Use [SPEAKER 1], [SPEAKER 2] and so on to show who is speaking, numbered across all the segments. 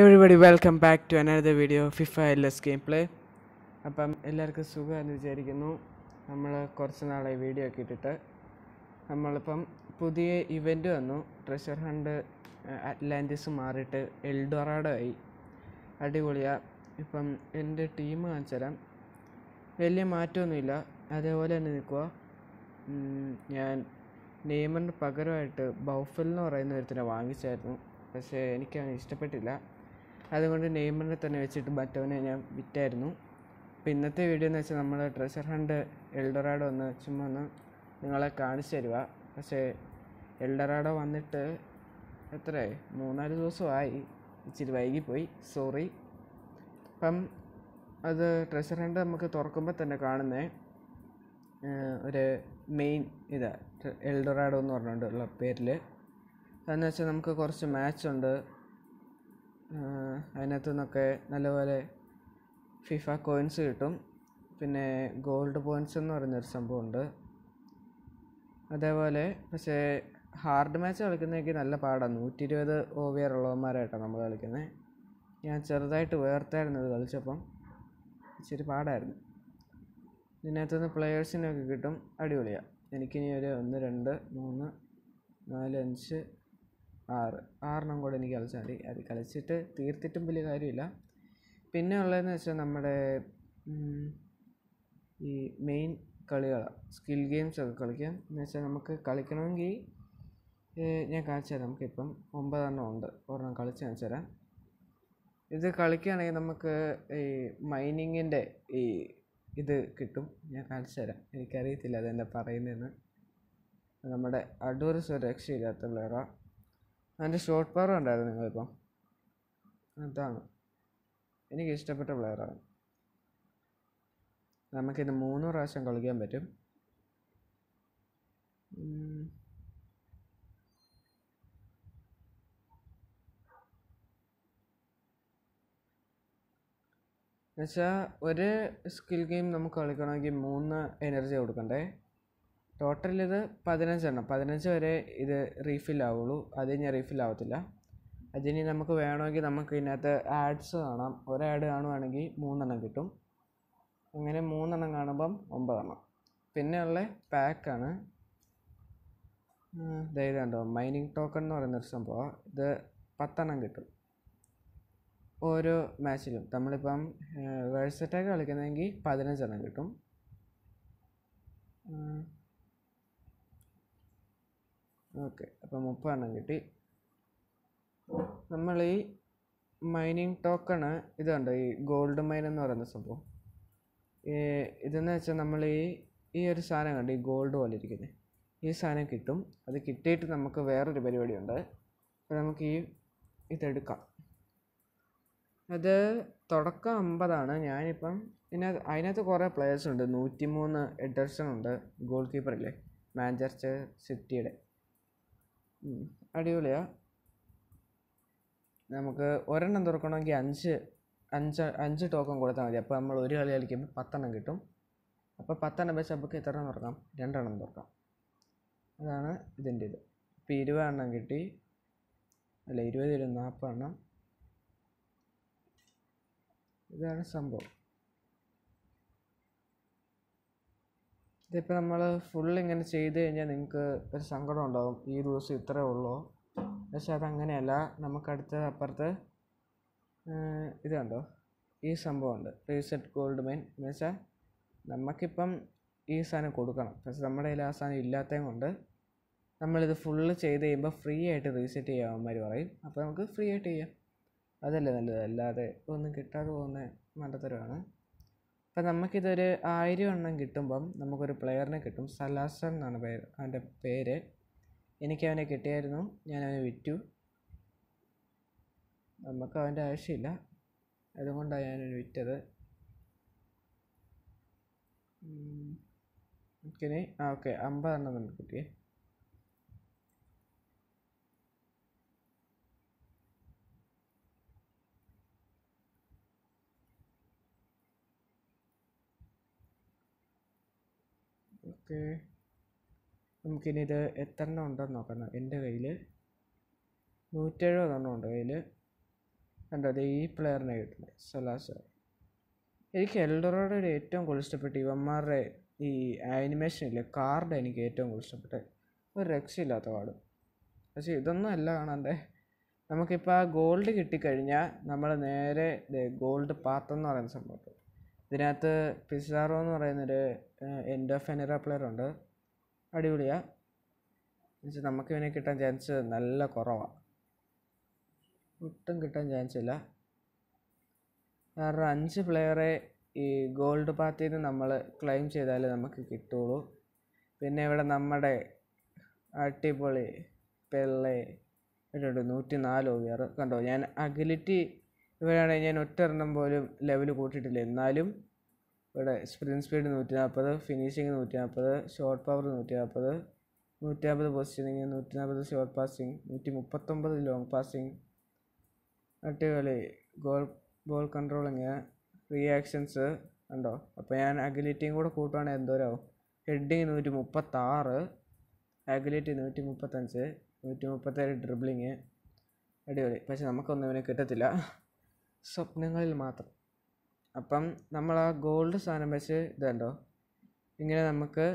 [SPEAKER 1] everybody welcome back to another video FIFA L S game play അപ്പം എല്ലാവർക്കും സുഖമെന്ന് വിചാരിക്കുന്നു നമ്മൾ കുറച്ച് നാളായി വീഡിയോ ഒക്കെ ഇട്ടിട്ട് നമ്മളിപ്പം പുതിയ ഇവൻറ്റ് വന്നു ട്രഷർ ഹണ്ട് അറ്റ്ലാൻറ്റിസ് മാറിയിട്ട് എൽഡൊറാഡോ ആയി അടിപൊളിയാണ് ഇപ്പം എൻ്റെ ടീം കാണിച്ചു തരാം വലിയ മാറ്റമൊന്നുമില്ല അതേപോലെ തന്നെ നിൽക്കുക ഞാൻ നെയ്മറിന് പകരമായിട്ട് ബൗഫൽ എന്ന് പറയുന്ന ഒരുത്തിനെ വാങ്ങിച്ചായിരുന്നു പക്ഷേ എനിക്കങ്ങനെ ഇഷ്ടപ്പെട്ടില്ല അതുകൊണ്ട് നെയ്മറിനെ തന്നെ വെച്ചിട്ട് ബറ്റോനെ ഞാൻ വിറ്റായിരുന്നു അപ്പോൾ ഇന്നത്തെ വീഡിയോ എന്ന് വെച്ചാൽ നമ്മൾ ട്രഷർ ഹണ്ട് എൽഡറാഡോ ഒന്ന് ചുമ്മാ ഒന്ന് നിങ്ങളെ കാണിച്ചു തരുക പക്ഷേ എൽഡറാഡോ വന്നിട്ട് എത്രയായി മൂന്നാല് ദിവസമായി ഇച്ചിരി വൈകിപ്പോയി സോറി അപ്പം അത് ട്രഷർ ഹണ്ട് നമുക്ക് തുറക്കുമ്പോൾ തന്നെ കാണുന്നേ ഒരു മെയിൻ ഇതാ എൽഡറാഡോ എന്ന് പറഞ്ഞിട്ടുള്ള പേരിൽ അതെന്ന് വെച്ചാൽ നമുക്ക് കുറച്ച് മാച്ച് ഉണ്ട് അതിനകത്തു നിന്നൊക്കെ നല്ലപോലെ ഫിഫ കോയിൻസ് കിട്ടും പിന്നെ ഗോൾഡ് പോയിൻസ് എന്ന് പറഞ്ഞൊരു സംഭവമുണ്ട് അതേപോലെ പക്ഷേ ഹാർഡ് മാച്ച് കളിക്കുന്നതൊക്കെ നല്ല പാടാണ് നൂറ്റി ഇരുപത് ഒ വി ആർ ഉള്ളവന്മാരായിട്ടാണ് നമ്മൾ കളിക്കുന്നത് ഞാൻ ചെറുതായിട്ട് വേർത്തായിരുന്നു ഇത് കളിച്ചപ്പം ഇച്ചിരി പാടായിരുന്നു ഇതിനകത്തു നിന്ന് പ്ലെയേഴ്സിനൊക്കെ കിട്ടും അടിപൊളിയാണ് എനിക്കിനി ഒരു ഒന്ന് രണ്ട് മൂന്ന് നാല് അഞ്ച് ആറ് ആറെണ്ണം കൂടെ എനിക്ക് കളിച്ചാൽ മതി അത് കളിച്ചിട്ട് തീർത്തിട്ടും വലിയ കാര്യമില്ല പിന്നെ ഉള്ളതെന്ന് വെച്ചാൽ നമ്മുടെ ഈ മെയിൻ കളികളാണ് സ്കിൽ ഗെയിംസ് ഒക്കെ കളിക്കാം എന്ന് വെച്ചാൽ നമുക്ക് കളിക്കണമെങ്കിൽ ഞാൻ കാണിച്ചു തരാം നമുക്കിപ്പം ഒമ്പതെണ്ണം ഉണ്ട് ഒരെണ്ണം കളിച്ച് കാണിച്ചു തരാം ഇത് കളിക്കുകയാണെങ്കിൽ നമുക്ക് ഈ മൈനിങ്ങിൻ്റെ ഈ ഇത് കിട്ടും ഞാൻ കാണിച്ചു തരാം എനിക്കറിയത്തില്ല അതെന്താ പറയുന്നതെന്ന് നമ്മുടെ അടൂർ സുരക്ഷയില്ലാത്ത പ്ലെയറാണ് അവൻ്റെ ഷോർട്ട് പവർ ഉണ്ടായിരുന്നു നിങ്ങളിപ്പോൾ അതാണ് എനിക്ക് ഇഷ്ടപ്പെട്ട പ്ലെയറാണ് നമുക്കിത് മൂന്ന് പ്രാവശ്യം കളിക്കാൻ പറ്റും എന്നുവെച്ചാൽ ഒരു സ്കിൽ ഗെയിം നമുക്ക് കളിക്കണമെങ്കിൽ മൂന്ന് എനർജി കൊടുക്കണ്ടേ ടോട്ടൽ ഇത് പതിനഞ്ചെണ്ണം പതിനഞ്ച് വരെ ഇത് റീഫിൽ ആവുള്ളൂ അത് കഴിഞ്ഞ് റീഫിൽ ആവത്തില്ല അതിനി നമുക്ക് വേണമെങ്കിൽ നമുക്ക് ഇതിനകത്ത് ആഡ്സ് കാണാം ഒരു ആഡ് കാണുവാണെങ്കിൽ മൂന്നെണ്ണം കിട്ടും അങ്ങനെ മൂന്നെണ്ണം കാണുമ്പം ഒമ്പതെണ്ണം പിന്നെ ഉള്ള പാക്കാണ് ഇതായതുണ്ടോ മൈനിങ് ടോക്കൺ എന്ന് പറയുന്നൊരു സംഭവം ഇത് പത്തെണ്ണം കിട്ടും ഓരോ മാച്ചിലും നമ്മളിപ്പം വേഴ്സറ്റാക്ക് കളിക്കുന്നതെങ്കിൽ പതിനഞ്ചെണ്ണം കിട്ടും ഓക്കെ അപ്പോൾ മുപ്പതെണ്ണം കിട്ടി നമ്മൾ ഈ മൈനിങ് ടോക്കണ് ഇതുണ്ട് ഈ ഗോൾഡ് മൈൻ എന്ന് പറയുന്ന സംഭവം ഇതെന്ന് വെച്ചാൽ നമ്മൾ ഈ ഈ ഒരു സാധനം കണ്ട് ഈ ഗോൾഡ് പോലെ ഇരിക്കുന്നത് ഈ സാധനം കിട്ടും അത് കിട്ടിയിട്ട് നമുക്ക് വേറൊരു പരിപാടിയുണ്ട് അപ്പോൾ നമുക്ക് ഈ ഇതെടുക്കാം അത് തുടക്കം അമ്പതാണ് ഞാനിപ്പം ഇതിന അതിനകത്ത് കുറേ പ്ലെയേഴ്സ് ഉണ്ട് നൂറ്റിമൂന്ന് എഡേഴ്സൺ ഉണ്ട് ഗോൾ കീപ്പറില്ലേ മാഞ്ചസ്റ്റർ സിറ്റിയുടെ അടിപൊളിയാണ് നമുക്ക് ഒരെണ്ണം തുറക്കണമെങ്കിൽ അഞ്ച് അഞ്ച് അഞ്ച് ടോക്കൺ കൊടുത്താൽ മതി അപ്പോൾ നമ്മൾ ഒരു കളി കളിക്കുമ്പോൾ പത്തെണ്ണം കിട്ടും അപ്പോൾ പത്തെണ്ണം വെച്ച് നമുക്ക് എത്ര എണ്ണം തുറക്കാം രണ്ടെണ്ണം തുറക്കാം അതാണ് ഇതിൻ്റെ ഇത് ഇപ്പോൾ ഇരുപതെണ്ണം കിട്ടി അല്ല ഇരുപത് ഇരുപത് നാൽപ്പതെണ്ണം ഇതാണ് സംഭവം ഇതിപ്പോൾ നമ്മൾ ഫുൾ ഇങ്ങനെ ചെയ്തു കഴിഞ്ഞാൽ നിങ്ങൾക്ക് ഒരു സങ്കടം ഉണ്ടാകും ഈ ദിവസം ഇത്രയേ ഉള്ളൂ പക്ഷേ അതങ്ങനെയല്ല നമുക്കടുത്ത അപ്പുറത്ത് ഇത് കണ്ടോ ഈ സംഭവമുണ്ട് റീസെറ്റ് ഗോൾഡ് മെയിൻ എന്ന് വെച്ചാൽ നമുക്കിപ്പം ഈ സാധനം കൊടുക്കണം പക്ഷെ നമ്മുടെ കയ്യിൽ ആ സാധനം ഇല്ലാത്തതും കൊണ്ട് നമ്മളിത് ഫുള്ള് ചെയ്ത് കഴിയുമ്പോൾ ഫ്രീ ആയിട്ട് റീസെറ്റ് ചെയ്യാൻ പറയും അപ്പോൾ നമുക്ക് ഫ്രീ ആയിട്ട് ചെയ്യാം അതല്ലേ നല്ലത് അല്ലാതെ ഒന്നും കിട്ടാതെ പോകുന്ന മണ്ടത്തരമാണ് അപ്പം നമുക്കിതൊരു ആയിരം എണ്ണം കിട്ടുമ്പം നമുക്കൊരു പ്ലെയറിനെ കിട്ടും സലാസൻ എന്നാണ് പേര് അവൻ്റെ പേര് എനിക്ക് അവനെ കിട്ടിയായിരുന്നു ഞാൻ അവനെ വിറ്റു നമുക്ക് അവൻ്റെ ആവശ്യമില്ല അതുകൊണ്ടാണ് ഞാനവന് വിറ്റത് ഓക്കെ ആ ഓക്കെ അമ്പതെണ്ണം നമുക്ക് കിട്ടിയേ ഓക്കെ നമുക്കിനി ഇത് എത്ര ഉണ്ടെന്ന് നോക്കണം എൻ്റെ കയ്യിൽ നൂറ്റെഴുപത് എണ്ണം ഉണ്ട് കയ്യിൽ കണ്ടോ അത് ഈ പ്ലെയറിനെ കിട്ടുന്നത് സൊലാസോ എനിക്ക് എൽഡറോടെ ഏറ്റവും കൂടുതൽ ഇഷ്ടപ്പെട്ട ഇവന്മാരുടെ ഈ ആനിമേഷൻ ഇല്ലേ കാർഡ് എനിക്ക് ഏറ്റവും കൂടുതൽ ഇഷ്ടപ്പെട്ടത് ഒരു രക്ഷയില്ലാത്ത പാട് പക്ഷേ ഇതൊന്നും അല്ല കാണണ്ടേ നമുക്കിപ്പോൾ ആ ഗോൾഡ് കിട്ടിക്കഴിഞ്ഞാൽ നമ്മൾ നേരെ ഗോൾഡ് എന്ന് പറയുന്ന സംഭവം ഇതിനകത്ത് പിസാറോ എന്ന് പറയുന്നൊരു ഓഫ് ഫെനറ പ്ലെയർ ഉണ്ട് അടിപൊളിയാണ് എന്നുവെച്ചാൽ നമുക്ക് ഇവനെ കിട്ടാൻ ചാൻസ് നല്ല കുറവാണ് ഒട്ടും കിട്ടാൻ ചാൻസ് ഇല്ല വേറൊരു അഞ്ച് പ്ലെയറെ ഈ ഗോൾഡ് പാത്തിൽ നിന്ന് നമ്മൾ ക്ലെയിം ചെയ്താലേ നമുക്ക് കിട്ടുള്ളൂ പിന്നെ ഇവിടെ നമ്മുടെ അടിപൊളി ഇവിടെ ഉണ്ട് നൂറ്റി നാല് ഓവിയർ കണ്ടോ ഞാൻ അഗിലിറ്റി ഇവിടെയാണ് ഞാൻ ഒറ്റരെണ്ണം പോലും ലെവൽ കൂട്ടിയിട്ടില്ല എന്നാലും ഇവിടെ സ്പ്രിൻറ്റ് സ്പീഡ് നൂറ്റി നാൽപ്പത് ഫിനിഷിങ് നൂറ്റി നാൽപ്പത് ഷോർട്ട് പവർ നൂറ്റി നാൽപ്പത് നൂറ്റി നാൽപ്പത് പൊസിഷനിങ് നൂറ്റി നാൽപ്പത് ഷോർട്ട് പാസിങ് നൂറ്റി മുപ്പത്തൊമ്പത് ലോങ് പാസിങ് അടിപൊളി ഗോൾ ബോൾ കൺട്രോളിങ് റിയാക്ഷൻസ് ഉണ്ടോ അപ്പോൾ ഞാൻ അഗിലിറ്റിയും കൂടെ കൂട്ടുകയാണെങ്കിൽ എന്തോരാവും ഹെഡിങ് നൂറ്റി മുപ്പത്താറ് അഗിലിറ്റി നൂറ്റി മുപ്പത്തഞ്ച് നൂറ്റി മുപ്പത്തേഴ് ഡ്രിബ്ലിങ് അടിപൊളി പക്ഷെ നമുക്കൊന്നും ഇവനെ കിട്ടത്തില്ല സ്വപ്നങ്ങളിൽ മാത്രം അപ്പം നമ്മൾ ആ ഗോൾഡ് സാധനം വെച്ച് ഇതുണ്ടോ ഇങ്ങനെ നമുക്ക്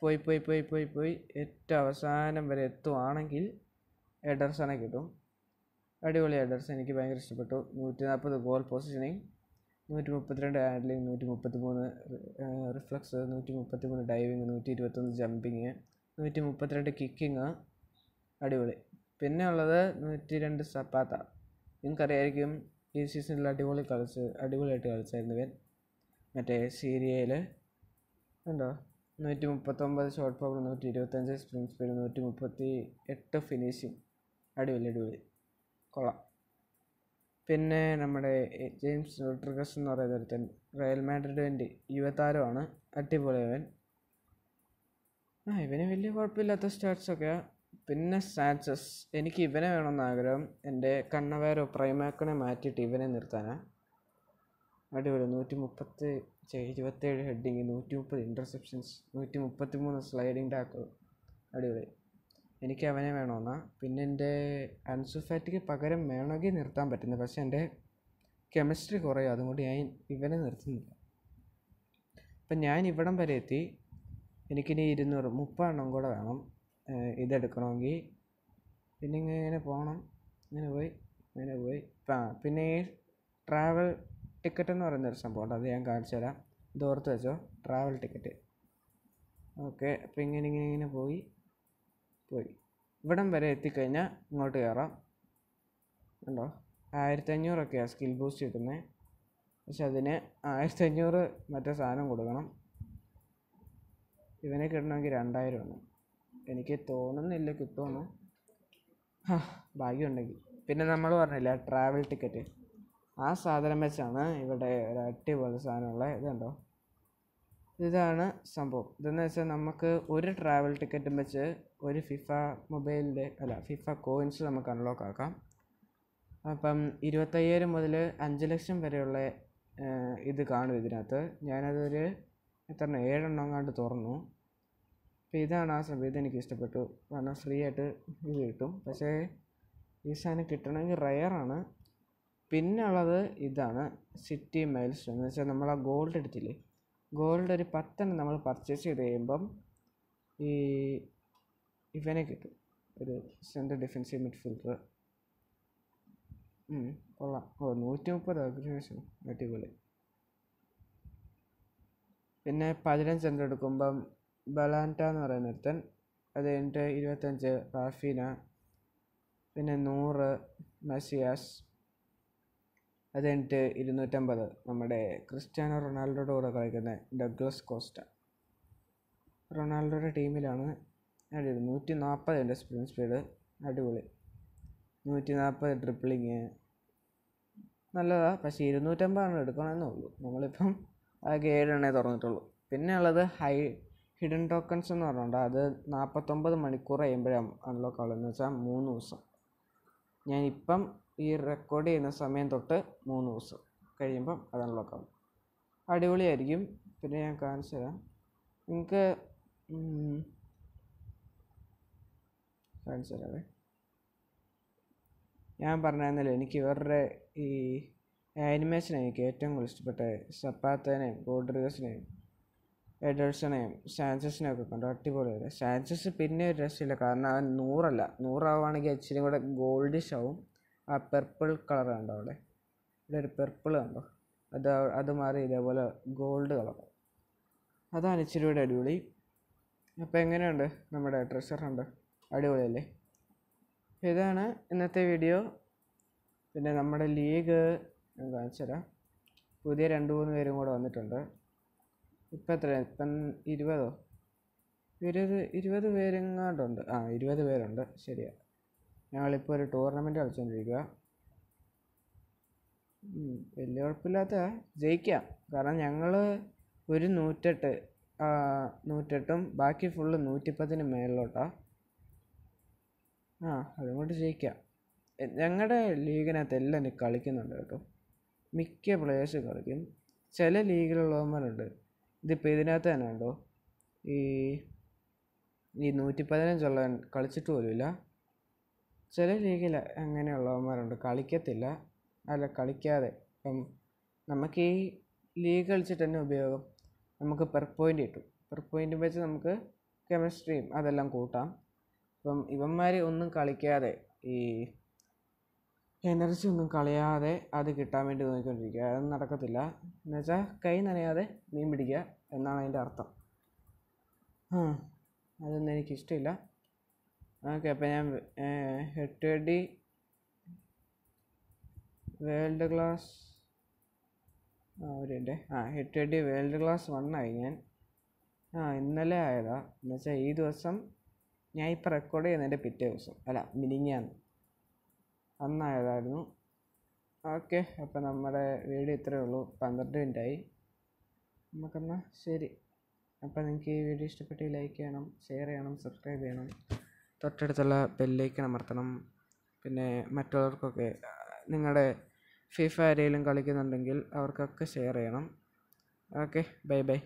[SPEAKER 1] പോയി പോയി പോയി പോയി പോയി ഏറ്റവും അവസാനം വരെ എത്തുവാണെങ്കിൽ എഡർസാണെ കിട്ടും അടിപൊളി എഡർസ് എനിക്ക് ഭയങ്കര ഇഷ്ടപ്പെട്ടു നൂറ്റി നാൽപ്പത് ഗോൾ പൊസിഷനിങ് നൂറ്റി മുപ്പത്തിരണ്ട് ഹാൻഡ്ലിങ് നൂറ്റി മുപ്പത്തി മൂന്ന് റിഫ്ലക്സ് നൂറ്റി മുപ്പത്തി മൂന്ന് ഡൈവിങ് നൂറ്റി ഇരുപത്തൊന്ന് ജമ്പിങ് നൂറ്റി മുപ്പത്തിരണ്ട് കിക്കിങ് അടിപൊളി പിന്നെ ഉള്ളത് നൂറ്റി രണ്ട് സപ്പാത്ത നിങ്ങൾക്കറിയായിരിക്കും ഈ സീസണിൽ അടിപൊളി കളിച്ച് അടിപൊളിയായിട്ട് കളിച്ചായിരുന്നു ഇവൻ മറ്റേ സീരിയയിൽ ഉണ്ടോ നൂറ്റി മുപ്പത്തൊമ്പത് ഷോർട്ട് പവർ നൂറ്റി ഇരുപത്തഞ്ച് സ്പ്രിങ് സ്പീഡ് നൂറ്റി മുപ്പത്തി എട്ട് ഫിനിഷിങ് അടിപൊളി അടിപൊളി കൊള്ളാം പിന്നെ നമ്മുടെ ജെയിംസ് റോഡ്രിഗസ് എന്ന് പറയുന്ന ഒരുത്തൻ റയൽ മാഡ്രിഡ് വേണ്ടി യുവതാരമാണ് അടിപൊളിയവൻ ആ ഇവന് വലിയ കുഴപ്പമില്ലാത്ത സ്റ്റാറ്റ്സൊക്കെയാണ് പിന്നെ സ്റ്റാറ്റസ് എനിക്ക് ഇവനെ വേണമെന്ന് ആഗ്രഹം എൻ്റെ കണ്ണവേരോ പ്രൈമാക്കണെ മാറ്റിയിട്ട് ഇവനെ നിർത്താനാണ് അടിപൊളി നൂറ്റി മുപ്പത്തി ഇരുപത്തേഴ് ഹെഡിങ് നൂറ്റി മുപ്പത് ഇൻ്റർസെപ്ഷൻസ് നൂറ്റി മുപ്പത്തി മൂന്ന് സ്ലൈഡിങ് ടാക്കിൾ അടിപൊളി എനിക്ക് അവനെ വേണമെന്നാണ് പിന്നെ എൻ്റെ അൻസുഫാറ്റിക്ക് പകരം വേണമെങ്കിൽ നിർത്താൻ പറ്റുന്നു പക്ഷേ എൻ്റെ കെമിസ്ട്രി കുറയും അതുകൊണ്ട് ഞാൻ ഇവനെ നിർത്തുന്നില്ല അപ്പം ഞാൻ ഇവിടം വരെ എത്തി എനിക്കിനി ഇരുന്നൂറ് മുപ്പതെണ്ണം കൂടെ വേണം ഇതെടുക്കണമെങ്കിൽ പിന്നെ ഇങ്ങനെ പോകണം ഇങ്ങനെ പോയി ഇങ്ങനെ പോയി ആ പിന്നെ ഈ ട്രാവൽ ടിക്കറ്റ് എന്ന് ഒരു സംഭവം ഉണ്ട് അത് ഞാൻ കാണിച്ചു തരാം ഇത് ഓർത്ത് വെച്ചോ ട്രാവൽ ടിക്കറ്റ് ഓക്കെ അപ്പോൾ ഇങ്ങനെ ഇങ്ങനെ ഇങ്ങനെ പോയി പോയി ഇവിടം വരെ എത്തിക്കഴിഞ്ഞാൽ ഇങ്ങോട്ട് കയറാം ഉണ്ടോ ആയിരത്തി അഞ്ഞൂറൊക്കെയാണ് സ്കിൽ ബൂസ്റ്റ് കിട്ടുന്നത് പക്ഷെ അതിന് ആയിരത്തി അഞ്ഞൂറ് മറ്റേ സാധനം കൊടുക്കണം ഇവനെ കിട്ടണമെങ്കിൽ രണ്ടായിരം ആണ് എനിക്ക് തോന്നുന്നില്ല കിട്ടുമെന്ന് ഭാഗ്യമുണ്ടെങ്കിൽ പിന്നെ നമ്മൾ പറഞ്ഞില്ല ട്രാവൽ ടിക്കറ്റ് ആ സാധനം വെച്ചാണ് ഇവിടെ ഒരു അടിപൊളി സാധനമുള്ള ഇതുണ്ടോ ഇതാണ് സംഭവം ഇതെന്ന് വെച്ചാൽ നമുക്ക് ഒരു ട്രാവൽ ടിക്കറ്റും വെച്ച് ഒരു ഫിഫ മൊബൈലിൻ്റെ അല്ല ഫിഫ കോയിൻസ് നമുക്ക് അൺലോക്ക് ആക്കാം അപ്പം ഇരുപത്തയ്യായിരം മുതൽ അഞ്ച് ലക്ഷം വരെയുള്ള ഇത് കാണും ഇതിനകത്ത് ഞാനതൊരു എത്ര ഏഴെണ്ണം കണ്ട് തുറന്നു അപ്പോൾ ഇതാണ് ആ സംഭവം എനിക്ക് ഇഷ്ടപ്പെട്ടു കാരണം ഫ്രീ ആയിട്ട് ഇത് കിട്ടും പക്ഷേ ഈ സാധനം കിട്ടണമെങ്കിൽ റയറാണ് പിന്നുള്ളത് ഇതാണ് സിറ്റി മൈൽസ് എന്ന് വെച്ചാൽ നമ്മൾ ആ ഗോൾഡ് എടുത്തില്ലേ ഗോൾഡ് ഒരു പത്തെണ്ണം നമ്മൾ പർച്ചേസ് ചെയ്ത് കഴിയുമ്പം ഈ ഇവനെ കിട്ടും ഒരു സെൻട്രൽ ഡിഫൻസീവ് മിഡ്ഫീൽഡർ കൊള്ളാം ഓ നൂറ്റി മുപ്പത് അഗ്രിമേഷൻ അടിപൊളി പിന്നെ പതിനഞ്ചെണ്ണം എടുക്കുമ്പം ബലാൻറ്റ എന്ന് പറയുന്ന ഒരുത്തൻ അത് കഴിഞ്ഞിട്ട് ഇരുപത്തഞ്ച് റാഫീന പിന്നെ നൂറ് മെസ്സിയാസ് അത് കഴിഞ്ഞിട്ട് ഇരുന്നൂറ്റമ്പത് നമ്മുടെ ക്രിസ്ത്യാനോ റൊണാൾഡോയുടെ കൂടെ കളിക്കുന്ന ഡഗ്ലസ് കോസ്റ്റ റൊണാൾഡോയുടെ ടീമിലാണ് അടിപൊളി നൂറ്റി നാൽപ്പത് ഉണ്ട് സ്പ്രിൻ സ്പീഡ് അടിപൊളി നൂറ്റി നാൽപ്പത് ട്രിപ്പിളിങ് നല്ലതാണ് പക്ഷേ ഇരുന്നൂറ്റമ്പതാണ് എടുക്കണമെന്നേ ഉള്ളൂ നമ്മളിപ്പം ആകെ ഏഴെണ്ണേ തുറന്നിട്ടുള്ളൂ പിന്നെ ഉള്ളത് ഹൈ ഹിഡൻ ടോക്കൺസ് എന്ന് പറഞ്ഞിട്ടുണ്ട് അത് നാൽപ്പത്തൊമ്പത് മണിക്കൂർ കഴിയുമ്പോഴാണ് അൺലോക്ക് എന്ന് വെച്ചാൽ മൂന്ന് ദിവസം ഞാനിപ്പം ഈ റെക്കോർഡ് ചെയ്യുന്ന സമയം തൊട്ട് മൂന്ന് ദിവസം കഴിയുമ്പം അത് അൺലോക്ക് ആവും അടിപൊളിയായിരിക്കും പിന്നെ ഞാൻ കാണിച്ചു തരാം നിങ്ങൾക്ക് കാണിച്ചു തരാവേ ഞാൻ പറഞ്ഞായിരുന്നല്ലോ എനിക്ക് ഇവരുടെ ഈ ആനിമേഷനാണ് എനിക്ക് ഏറ്റവും കൂടുതൽ ഇഷ്ടപ്പെട്ട സപ്പാത്തേനെയും ഗോഡ്രിഗസിനെയും എഡേഴ്സണെയും സാഞ്ചസിനെ ഒക്കെ കണ്ടു അടിപൊളിയായിരുന്നു സാൻസസ് പിന്നെ ഒരു രസമില്ല കാരണം അവൻ നൂറല്ല നൂറാവുകയാണെങ്കിൽ ഇച്ചിരി കൂടെ ഗോൾഡിഷ് ആവും ആ പെർപ്പിൾ കളർ കണ്ടോ അവിടെ ഇവിടെ ഒരു പെർപ്പിൾ കണ്ടോ അത് അത് മാറി ഇതേപോലെ ഗോൾഡ് കളർ അതാണ് ഇച്ചിരി കൂടെ അടിപൊളി അപ്പോൾ എങ്ങനെയുണ്ട് നമ്മുടെ ഡ്രസ്സർ ഉണ്ട് അടിപൊളിയല്ലേ ഇതാണ് ഇന്നത്തെ വീഡിയോ പിന്നെ നമ്മുടെ ലീഗ് ഞാൻ കാണിച്ചു തരാം പുതിയ രണ്ട് മൂന്ന് പേരും കൂടെ വന്നിട്ടുണ്ട് ഇപ്പം എത്രയാണ് ഇപ്പം ഇരുപതോ ഇരുപത് ഇരുപത് പേരെങ്ങാണ്ടുണ്ട് ആ ഇരുപത് പേരുണ്ട് ശരിയാണ് ഞങ്ങളിപ്പോൾ ഒരു ടൂർണമെൻറ്റ് കളിച്ചുകൊണ്ടിരിക്കുക വലിയ കുഴപ്പമില്ലാത്ത ജയിക്കാം കാരണം ഞങ്ങൾ ഒരു നൂറ്റെട്ട് നൂറ്റെട്ടും ബാക്കി ഫുള്ള് നൂറ്റിപ്പത്തിന് മേളിലോട്ടാണ് ആ അതുകൊണ്ട് ജയിക്കാം ഞങ്ങളുടെ ലീഗിനകത്ത് എല്ലാവരും കളിക്കുന്നുണ്ട് കേട്ടോ മിക്ക പ്ലേയേഴ്സ് കളിക്കും ചില ലീഗിലുള്ളവന്മാരുണ്ട് ഇതിപ്പോൾ ഇതിനകത്ത് തന്നെ ഉണ്ടോ ഈ ഈ നൂറ്റി പതിനഞ്ചുള്ള കളിച്ചിട്ട് പോലുമില്ല ചില ലീഗിൽ അങ്ങനെയുള്ളവന്മാരുണ്ട് കളിക്കത്തില്ല അല്ല കളിക്കാതെ ഇപ്പം നമുക്ക് ഈ ലീഗ് കളിച്ചിട്ട് തന്നെ ഉപയോഗം നമുക്ക് പെർ പോയിൻ്റ് കിട്ടും പെർ പോയിൻ്റ് വെച്ച് നമുക്ക് കെമിസ്ട്രിയും അതെല്ലാം കൂട്ടാം ഇപ്പം ഇവന്മാർ ഒന്നും കളിക്കാതെ ഈ എനർജി ഒന്നും കളയാതെ അത് കിട്ടാൻ വേണ്ടി നോക്കിക്കൊണ്ടിരിക്കുക അതൊന്നും നടക്കത്തില്ല എന്നുവെച്ചാൽ കൈ നനയാതെ മീൻ പിടിക്കുക എന്നാണ് അതിൻ്റെ അർത്ഥം അതൊന്നും എനിക്കിഷ്ടമില്ല ഓക്കെ അപ്പം ഞാൻ എട്ട് അടി വേൾഡ് ക്ലാസ് ആ ഒരു ആ എട്ട് അടി വേൾഡ് ക്ലാസ് വണ്ണായി ഞാൻ ആ ഇന്നലെ ആയതാ എന്നുവെച്ചാൽ ഈ ദിവസം ഞാൻ ഇപ്പം റെക്കോർഡ് ചെയ്യുന്നതിൻ്റെ പിറ്റേ ദിവസം അല്ല മിനിങ്ങാന്ന് അന്നായതായിരുന്നു ഓക്കെ അപ്പോൾ നമ്മുടെ വീഡിയോ ഇത്രയേ ഉള്ളൂ പന്ത്രണ്ട് മിനിറ്റായി നമുക്കെന്നാൽ ശരി അപ്പോൾ നിങ്ങൾക്ക് ഈ വീഡിയോ ഇഷ്ടപ്പെട്ട് ലൈക്ക് ചെയ്യണം ഷെയർ ചെയ്യണം സബ്സ്ക്രൈബ് ചെയ്യണം തൊട്ടടുത്തുള്ള ബെല്ലേക്ക് അമർത്തണം പിന്നെ മറ്റുള്ളവർക്കൊക്കെ നിങ്ങളുടെ ഫിഫ ആരെങ്കിലും കളിക്കുന്നുണ്ടെങ്കിൽ അവർക്കൊക്കെ ഷെയർ ചെയ്യണം ഓക്കെ ബൈ ബൈ